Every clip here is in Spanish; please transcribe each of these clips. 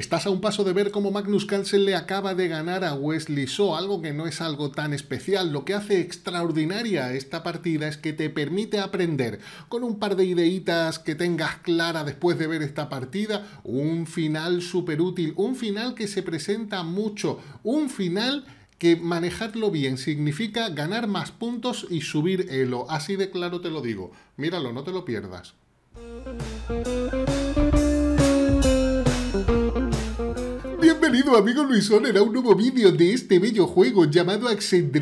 Estás a un paso de ver cómo Magnus Carlsen le acaba de ganar a Wesley So, algo que no es algo tan especial. Lo que hace extraordinaria esta partida es que te permite aprender con un par de ideitas que tengas clara después de ver esta partida, un final súper útil, un final que se presenta mucho, un final que manejarlo bien significa ganar más puntos y subir elo. Así de claro te lo digo. Míralo, no te lo pierdas. querido amigo Luisón, era un nuevo vídeo de este bello juego llamado Accent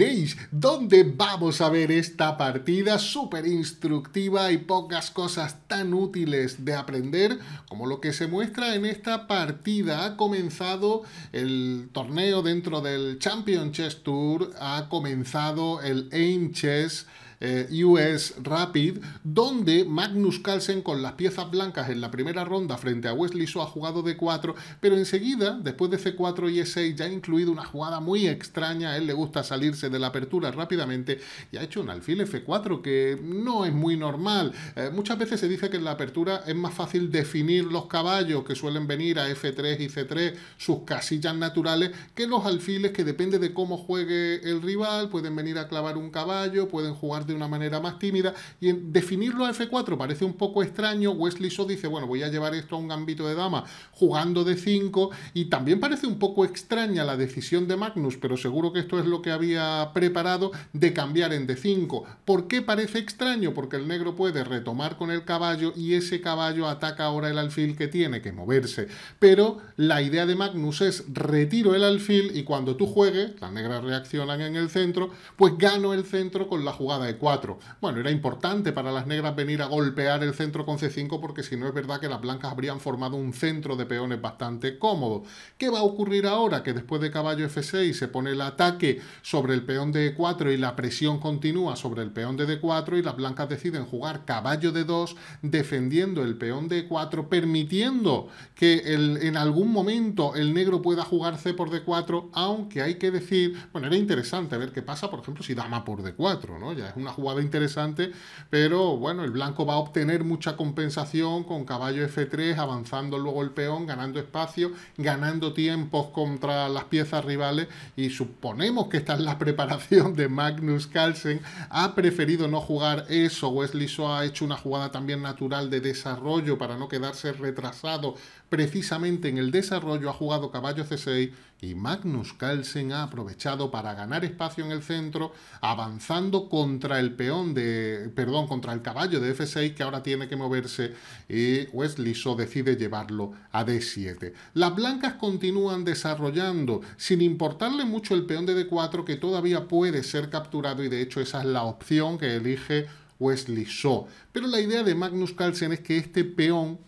donde vamos a ver esta partida súper instructiva y pocas cosas tan útiles de aprender como lo que se muestra en esta partida. Ha comenzado el torneo dentro del Champion Chess Tour, ha comenzado el Aim Chess eh, US Rapid, donde Magnus Carlsen con las piezas blancas en la primera ronda frente a Wesley So ha jugado d 4, pero enseguida, después de C4 y E6, ya ha incluido una jugada muy extraña, a él le gusta salirse de la apertura rápidamente y ha hecho un alfil F4 que no es muy normal. Eh, muchas veces se dice que en la apertura es más fácil definir los caballos que suelen venir a F3 y C3, sus casillas naturales, que los alfiles que depende de cómo juegue el rival, pueden venir a clavar un caballo, pueden jugar de una manera más tímida. Y en definirlo a F4 parece un poco extraño. Wesley so dice, bueno, voy a llevar esto a un gambito de dama jugando de 5. Y también parece un poco extraña la decisión de Magnus, pero seguro que esto es lo que había preparado de cambiar en D5. ¿Por qué parece extraño? Porque el negro puede retomar con el caballo y ese caballo ataca ahora el alfil que tiene que moverse. Pero la idea de Magnus es retiro el alfil y cuando tú juegues, las negras reaccionan en el centro, pues gano el centro con la jugada de 4 Bueno, era importante para las negras venir a golpear el centro con C5 porque si no es verdad que las blancas habrían formado un centro de peones bastante cómodo. ¿Qué va a ocurrir ahora? Que después de caballo F6 se pone el ataque sobre el peón de E4 y la presión continúa sobre el peón de D4 y las blancas deciden jugar caballo de 2 defendiendo el peón de E4 permitiendo que en algún momento el negro pueda jugar C por D4 aunque hay que decir, bueno, era interesante ver qué pasa, por ejemplo, si dama por D4, ¿no? Ya es una jugada interesante, pero bueno, el blanco va a obtener mucha compensación con caballo F3, avanzando luego el peón, ganando espacio, ganando tiempos contra las piezas rivales y suponemos que esta es la preparación de Magnus Carlsen. Ha preferido no jugar eso, Wesley So ha hecho una jugada también natural de desarrollo para no quedarse retrasado precisamente en el desarrollo ha jugado caballo C6 y Magnus Carlsen ha aprovechado para ganar espacio en el centro, avanzando contra el peón de, perdón, contra el caballo de F6 que ahora tiene que moverse y Wesley pues, So decide llevarlo a D7. Las blancas continúan desarrollando sin importarle mucho el peón de D4 que todavía puede ser capturado y de hecho esa es la opción que elige Wesley pues, So. Pero la idea de Magnus Carlsen es que este peón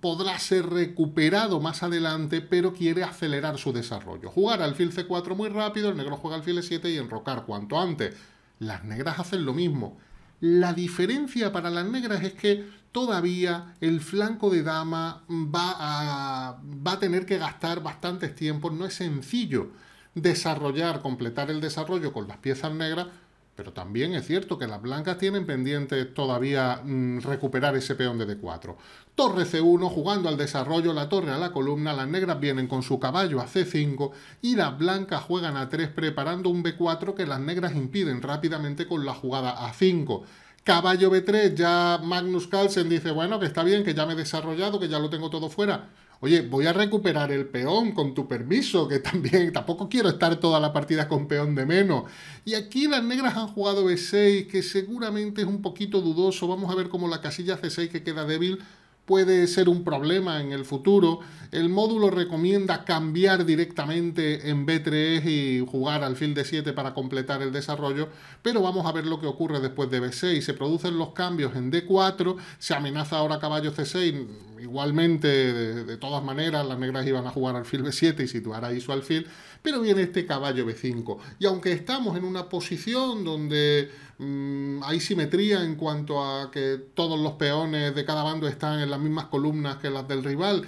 podrá ser recuperado más adelante, pero quiere acelerar su desarrollo. Jugar alfil C4 muy rápido, el negro juega alfil E7 y enrocar cuanto antes. Las negras hacen lo mismo. La diferencia para las negras es que todavía el flanco de dama va a, tener que gastar bastantes tiempos. No es sencillo desarrollar, completar el desarrollo con las piezas negras pero también es cierto que las blancas tienen pendiente todavía mm, recuperar ese peón de D4. Torre C1 jugando al desarrollo, la torre a la columna, las negras vienen con su caballo a C5 y las blancas juegan a 3 preparando un B4 que las negras impiden rápidamente con la jugada a 5. Caballo B3, ya Magnus Carlsen dice, bueno, que está bien, que ya me he desarrollado, que ya lo tengo todo fuera Oye, voy a recuperar el peón con tu permiso, que también tampoco quiero estar toda la partida con peón de menos. Y aquí las negras han jugado B6, e que seguramente es un poquito dudoso. Vamos a ver cómo la casilla C6 que queda débil puede ser un problema en el futuro. El módulo recomienda cambiar directamente en B3 y jugar al fin de 7 para completar el desarrollo, pero vamos a ver lo que ocurre después de B6. Se producen los cambios en D4, se amenaza ahora caballo C6, igualmente, de, todas maneras, las negras iban a jugar al film B7 y situar ahí su alfil, pero viene este caballo B5. Y aunque estamos en una posición donde mm, hay simetría en cuanto a que todos los peones de cada bando están en las mismas columnas que las del rival,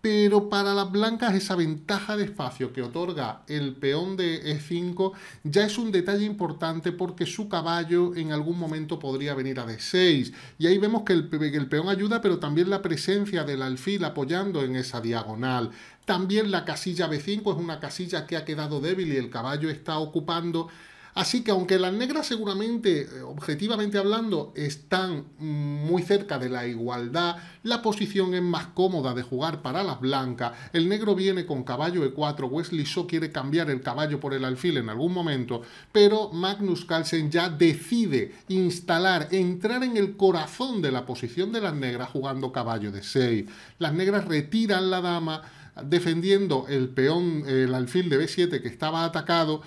pero para las blancas esa ventaja de espacio que otorga el peón de E5 ya es un detalle importante porque su caballo en algún momento podría venir a D6 y ahí vemos que el peón ayuda pero también la presencia del alfil apoyando en esa diagonal. También la casilla B5 es una casilla que ha quedado débil y el caballo está ocupando. Así que aunque las negras seguramente, eh, objetivamente hablando, están muy cerca de la igualdad, la posición es más cómoda de jugar para las blancas. El negro viene con caballo E4, Wesley Shaw quiere cambiar el caballo por el alfil en algún momento, pero Magnus Carlsen ya decide instalar, entrar en el corazón de la posición de las negras jugando caballo de 6. Las negras retiran la dama, defendiendo el peón, el alfil de B7 que estaba atacado,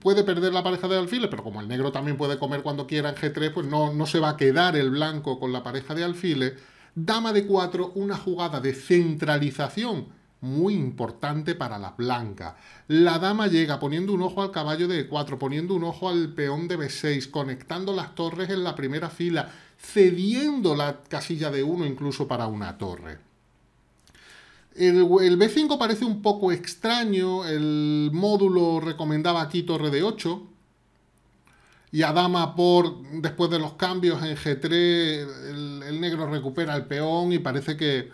puede perder la pareja de alfiles, pero como el negro también puede comer cuando quiera en G3, pues no, se va a quedar el blanco con la pareja de alfiles. Dama de 4, una jugada de centralización muy importante para las blancas. La dama llega poniendo un ojo al caballo de E4, poniendo un ojo al peón de B6, conectando las torres en la primera fila, cediendo la casilla de 1 incluso para una torre. El, B5 parece un poco extraño, el módulo recomendaba aquí torre de 8 y a dama por, después de los cambios en G3, el, negro recupera el peón y parece que,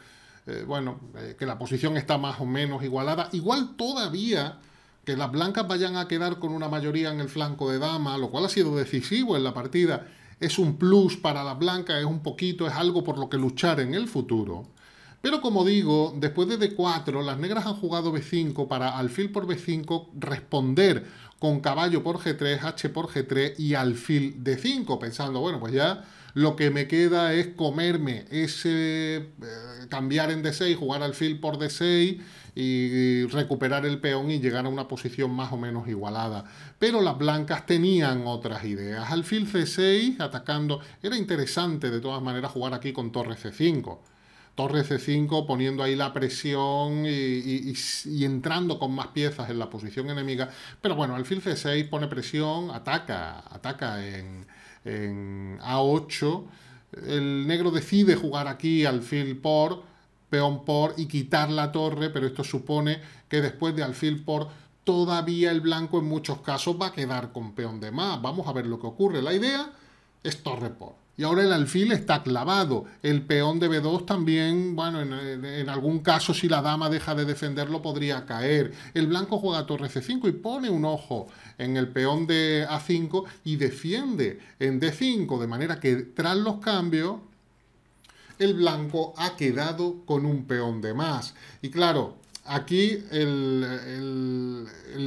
eh, bueno, eh, que la posición está más o menos igualada. Igual todavía que las blancas vayan a quedar con una mayoría en el flanco de dama, lo cual ha sido decisivo en la partida. Es un plus para las blancas, es un poquito, es algo por lo que luchar en el futuro. Pero como digo, después de D4, las negras han jugado B5 para alfil por B5 responder con caballo por G3, H por G3 y alfil D5, pensando, bueno, pues ya lo que me queda es comerme ese, eh, cambiar en D6, jugar alfil por D6 y recuperar el peón y llegar a una posición más o menos igualada. Pero las blancas tenían otras ideas. Alfil C6 atacando, era interesante de todas maneras jugar aquí con torre C5 torre C5 poniendo ahí la presión y, entrando con más piezas en la posición enemiga. Pero bueno, alfil C6 pone presión, ataca, ataca en, en A8. El negro decide jugar aquí alfil por, peón por y quitar la torre, pero esto supone que después de alfil por todavía el blanco en muchos casos va a quedar con peón de más. Vamos a ver lo que ocurre. La idea es torre por y ahora el alfil está clavado. El peón de B2 también, bueno, eh, en, algún caso si la dama deja de defenderlo podría caer. El blanco juega torre C5 y pone un ojo en el peón de A5 y defiende en D5, de manera que tras los cambios el blanco ha quedado con un peón de más. Y claro, aquí el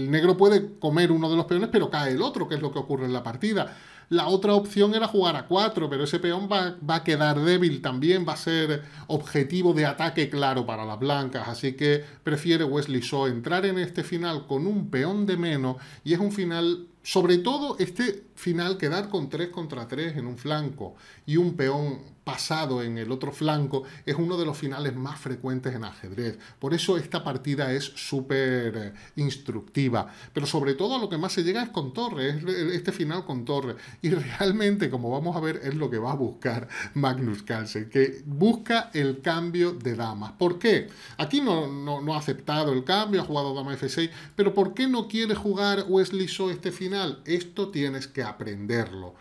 negro puede comer uno de los peones, pero cae el otro, que es lo que ocurre en la partida. La otra opción era jugar a 4, pero ese peón va, a quedar débil también, va a ser objetivo de ataque claro para las blancas, así que prefiere Wesley Shaw entrar en este final con un peón de menos y es un final, sobre todo este final, quedar con 3 contra 3 en un flanco y un peón pasado en el otro flanco es uno de los finales más frecuentes en ajedrez. Por eso esta partida es súper eh, instructiva. Pero sobre todo lo que más se llega es con torre, este final con torre. Y realmente, como vamos a ver, es lo que va a buscar Magnus Carlsen, que busca el cambio de damas. ¿Por qué? Aquí no, ha aceptado el cambio, ha jugado dama f6, pero ¿por qué no quiere jugar Wesley So este final? Esto tienes que aprenderlo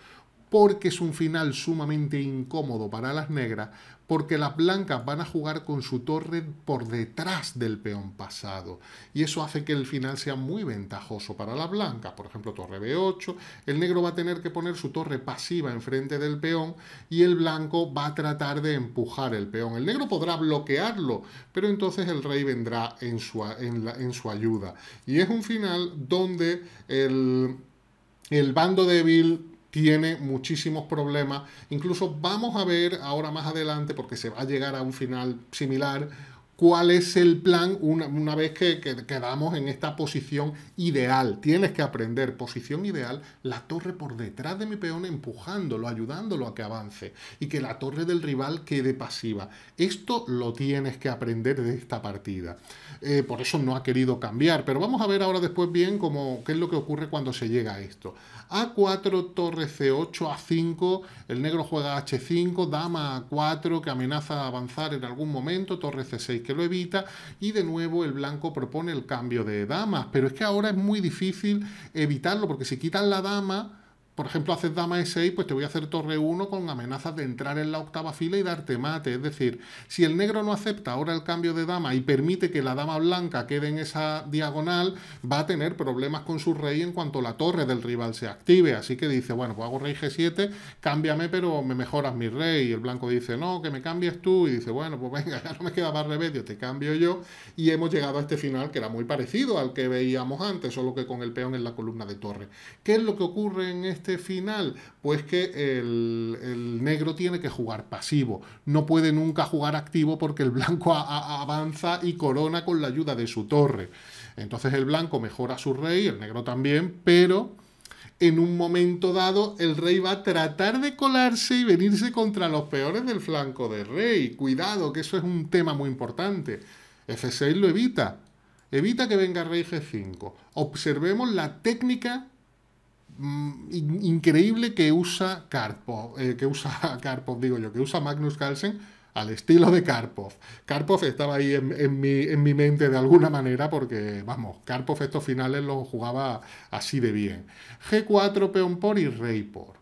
porque es un final sumamente incómodo para las negras, porque las blancas van a jugar con su torre por detrás del peón pasado, y eso hace que el final sea muy ventajoso para las blancas, por ejemplo torre b8, el negro va a tener que poner su torre pasiva enfrente del peón, y el blanco va a tratar de empujar el peón, el negro podrá bloquearlo, pero entonces el rey vendrá en su, en su ayuda, y es un final donde el, el bando débil tiene muchísimos problemas. Incluso vamos a ver ahora más adelante, porque se va a llegar a un final similar, cuál es el plan una, vez que, quedamos en esta posición ideal. Tienes que aprender posición ideal, la torre por detrás de mi peón empujándolo, ayudándolo a que avance y que la torre del rival quede pasiva. Esto lo tienes que aprender de esta partida. Eh, por eso no ha querido cambiar, pero vamos a ver ahora después bien cómo, qué es lo que ocurre cuando se llega a esto. A4, torre C8, A5, el negro juega H5, dama A4 que amenaza avanzar en algún momento, torre C6 que lo evita y de nuevo el blanco propone el cambio de damas, pero es que ahora es muy difícil evitarlo porque si quitan la dama por ejemplo, haces dama e6, pues te voy a hacer torre 1 con amenazas de entrar en la octava fila y darte mate. Es decir, si el negro no acepta ahora el cambio de dama y permite que la dama blanca quede en esa diagonal, va a tener problemas con su rey en cuanto la torre del rival se active. Así que dice, bueno, pues hago rey g7, cámbiame, pero me mejoras mi rey. Y el blanco dice, no, que me cambies tú. Y dice, bueno, pues venga, ya no me queda más remedio, te cambio yo. Y hemos llegado a este final que era muy parecido al que veíamos antes, solo que con el peón en la columna de torre. ¿Qué es lo que ocurre en este este final? Pues que el, negro tiene que jugar pasivo, no puede nunca jugar activo porque el blanco avanza y corona con la ayuda de su torre. Entonces el blanco mejora su rey, el negro también, pero en un momento dado el rey va a tratar de colarse y venirse contra los peores del flanco del rey. Cuidado, que eso es un tema muy importante. F6 lo evita. Evita que venga rey G5. Observemos la técnica Mm, increíble que usa Karpov, eh, que usa Karpov, digo yo, que usa Magnus Carlsen al estilo de Karpov. Karpov estaba ahí en, mi, en, mi, mente de alguna manera porque, vamos, Karpov estos finales los jugaba así de bien. G4, peón por y rey por.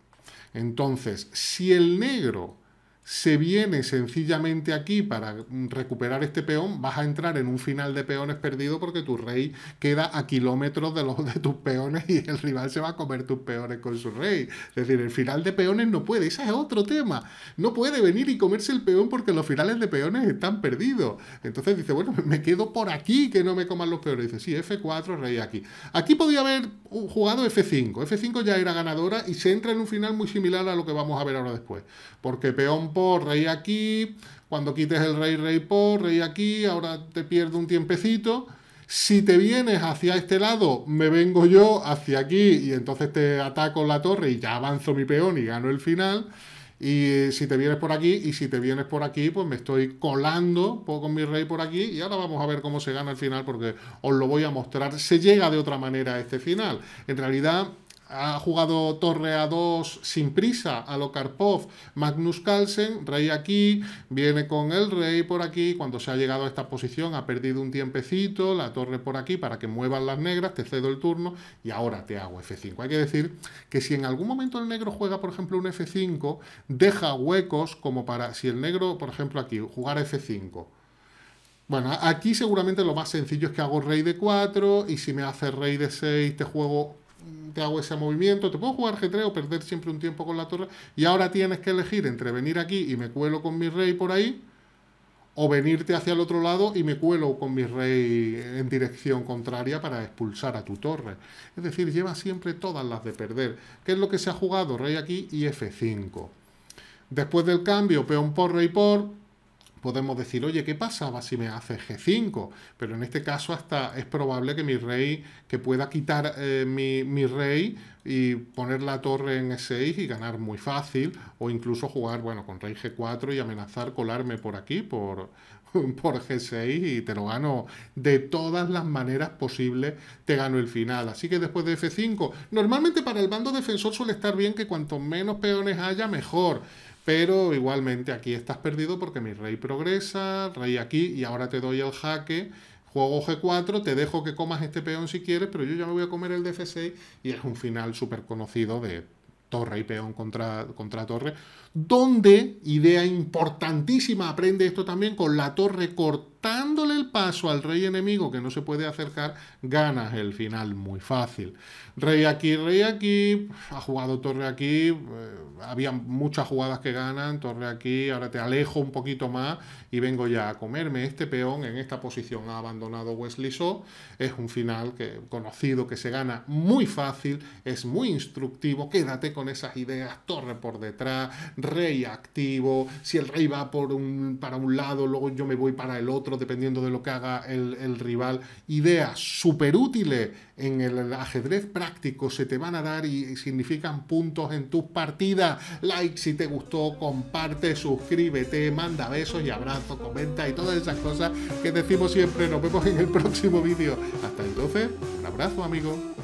Entonces, si el negro se viene sencillamente aquí para recuperar este peón, vas a entrar en un final de peones perdido porque tu rey queda a kilómetros de los de tus peones y el rival se va a comer tus peones con su rey. Es decir, el final de peones no puede, ese es otro tema. No puede venir y comerse el peón porque los finales de peones están perdidos. Entonces dice, bueno, me quedo por aquí que no me coman los peones. Dice, sí, F4, rey aquí. Aquí podía haber jugado F5. F5 ya era ganadora y se entra en un final muy similar a lo que vamos a ver ahora después. Porque peón por, rey aquí, cuando quites el rey, rey por, rey aquí, ahora te pierdo un tiempecito. Si te vienes hacia este lado, me vengo yo hacia aquí y entonces te ataco la torre y ya avanzo mi peón y gano el final. Y si te vienes por aquí, y si te vienes por aquí, pues me estoy colando con mi rey por aquí. Y ahora vamos a ver cómo se gana el final, porque os lo voy a mostrar. Se llega de otra manera a este final. En realidad, ha jugado torre a 2 sin prisa a lo Karpov, Magnus Carlsen, rey aquí, viene con el rey por aquí, cuando se ha llegado a esta posición ha perdido un tiempecito, la torre por aquí para que muevan las negras, te cedo el turno y ahora te hago F5. Hay que decir que si en algún momento el negro juega, por ejemplo, un F5, deja huecos como para, si el negro, por ejemplo, aquí, jugar F5, bueno, aquí seguramente lo más sencillo es que hago rey de 4 y si me hace rey de 6 te juego te hago ese movimiento, te puedo jugar G3 o perder siempre un tiempo con la torre, y ahora tienes que elegir entre venir aquí y me cuelo con mi rey por ahí, o venirte hacia el otro lado y me cuelo con mi rey en dirección contraria para expulsar a tu torre. Es decir, lleva siempre todas las de perder. ¿Qué es lo que se ha jugado? Rey aquí y F5. Después del cambio, peón por, rey por, podemos decir, oye, ¿qué pasaba si me hace G5? Pero en este caso hasta es probable que mi rey, que pueda quitar eh, mi, rey y poner la torre en E6 y ganar muy fácil, o incluso jugar, bueno, con rey G4 y amenazar colarme por aquí, por, por G6 y te lo gano de todas las maneras posibles, te gano el final. Así que después de F5, normalmente para el bando defensor suele estar bien que cuanto menos peones haya, mejor. Pero igualmente aquí estás perdido porque mi rey progresa, rey aquí y ahora te doy el jaque juego G4, te dejo que comas este peón si quieres, pero yo ya me voy a comer el de 6 y es un final súper conocido de torre y peón contra, contra torre, donde, idea importantísima, aprende esto también con la torre cortada dándole el paso al rey enemigo que no se puede acercar, ganas el final muy fácil. Rey aquí, rey aquí, ha jugado torre aquí, eh, había muchas jugadas que ganan, torre aquí, ahora te alejo un poquito más y vengo ya a comerme este peón, en esta posición ha abandonado Wesley Shaw, es un final que, conocido que se gana muy fácil, es muy instructivo, quédate con esas ideas, torre por detrás, rey activo, si el rey va por un, para un lado, luego yo me voy para el otro, dependiendo de lo que haga el, rival. Ideas súper útiles en el ajedrez práctico se te van a dar y significan puntos en tus partidas. Like si te gustó, comparte, suscríbete, manda besos y abrazos, comenta y todas esas cosas que decimos siempre. Nos vemos en el próximo vídeo. Hasta entonces, un abrazo, amigo.